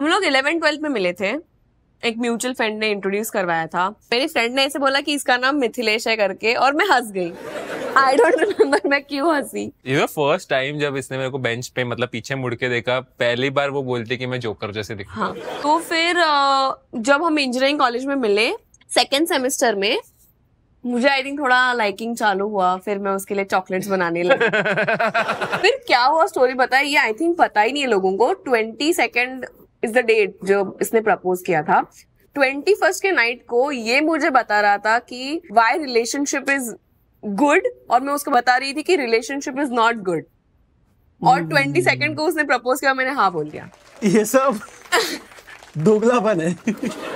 हम लोग eleven twelfth में मिले थे एक म्यूचुअल फ्रेंड ने इंट्रोड्यूस करवाया था मेरी फ्रेंड ने ऐसे बोला कि इसका नाम मिथिलेश है करके और मैं हंस गई आई डोंट रिमेम्बर मैं क्यों हंसी यू नो फर्स्ट टाइम जब इसने मेरे को बेंच पे मतलब पीछे मुड़ के देखा पहली बार वो बोलती कि मैं जोकर जैसे दिखा हाँ तो फिर जब हम इंजीनियरिंग कॉलेज में मिले सेकेंड सेमेस्टर में मुझे आई थिंक थोड़ा लाइकिंग चालू हुआ फिर मैं उसके लिए चॉकलेट्स बनाने लगी फिर क्या हुआ स्टोरी बताया ये आई थिंक पता ही नहीं है लोगों को twenty second is the date जो इसने प्रपोज किया था ट्वेंटी फर्स्ट के नाइट को ये मुझे बता रहा था कि वाई रिलेशनशिप इज गुड और मैं उसको बता रही थी कि रिलेशनशिप इज नॉट गुड और hmm. ट्वेंटी सेकेंड को उसने प्रपोज किया मैंने हाँ बोल दिया ये सब दोगलापन है